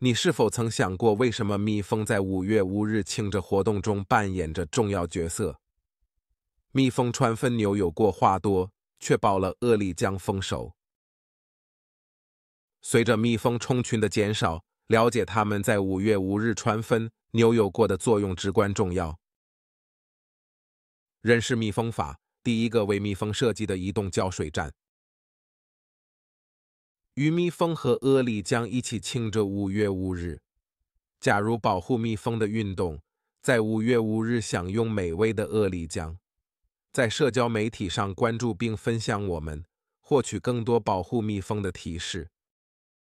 你是否曾想过，为什么蜜蜂在五月五日庆祝活动中扮演着重要角色？蜜蜂穿分牛有过话多，确保了鄂尔江丰收。随着蜜蜂虫群的减少，了解他们在五月五日穿分牛有过的作用至关重要。认识蜜蜂法，第一个为蜜蜂设计的移动浇水站。与蜜蜂和阿里浆一起庆祝五月五日。假如保护蜜蜂的运动，在五月五日享用美味的阿里浆，在社交媒体上关注并分享我们，获取更多保护蜜蜂的提示。